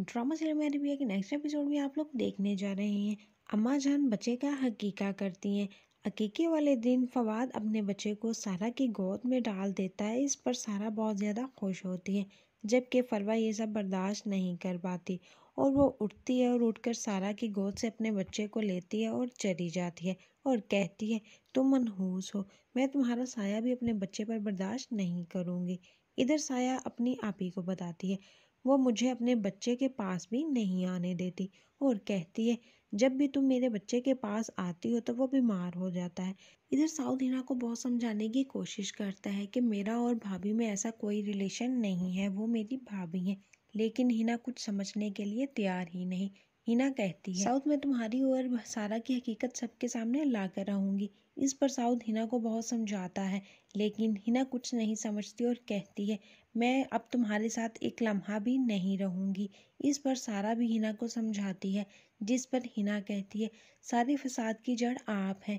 drama serial में बिया के नेक्स्ट एपिसोड में आप लोग देखने जा रहे हैं अम्मा जान बच्चे का हकीका करती हैं हकीके वाले दिन फवाद अपने बच्चे को सारा की गोद में डाल देता है इस पर सारा बहुत ज़्यादा खुश होती है जबकि फरवा ये सब बर्दाश्त नहीं कर पाती और वो उठती है और उठकर सारा की गोद से अपने बच्चे को लेती है और चली जाती है और कहती है तुम मनहूस हो मैं तुम्हारा साया भी अपने बच्चे पर बर्दाश्त नहीं करूँगी इधर साया अपनी आप ही को बताती है वो मुझे अपने बच्चे के पास भी नहीं आने देती और कहती है जब भी तुम मेरे बच्चे के पास आती हो तो वो बीमार हो जाता है इधर साउथ हिना को बहुत समझाने की कोशिश करता है कि मेरा और भाभी में ऐसा कोई रिलेशन नहीं है वो मेरी भाभी हैं लेकिन हिना कुछ समझने के लिए तैयार ही नहीं हिना कहती है साउथ में तुम्हारी और सारा की हकीकत सबके सामने ला कर रहूँगी इस पर साउथ हिना को बहुत समझाता है लेकिन हिना कुछ नहीं समझती और कहती है मैं अब तुम्हारे साथ एक लम्हा भी नहीं रहूँगी इस पर सारा भी हिना को समझाती है जिस पर हिना कहती है सारे फसाद की जड़ आप हैं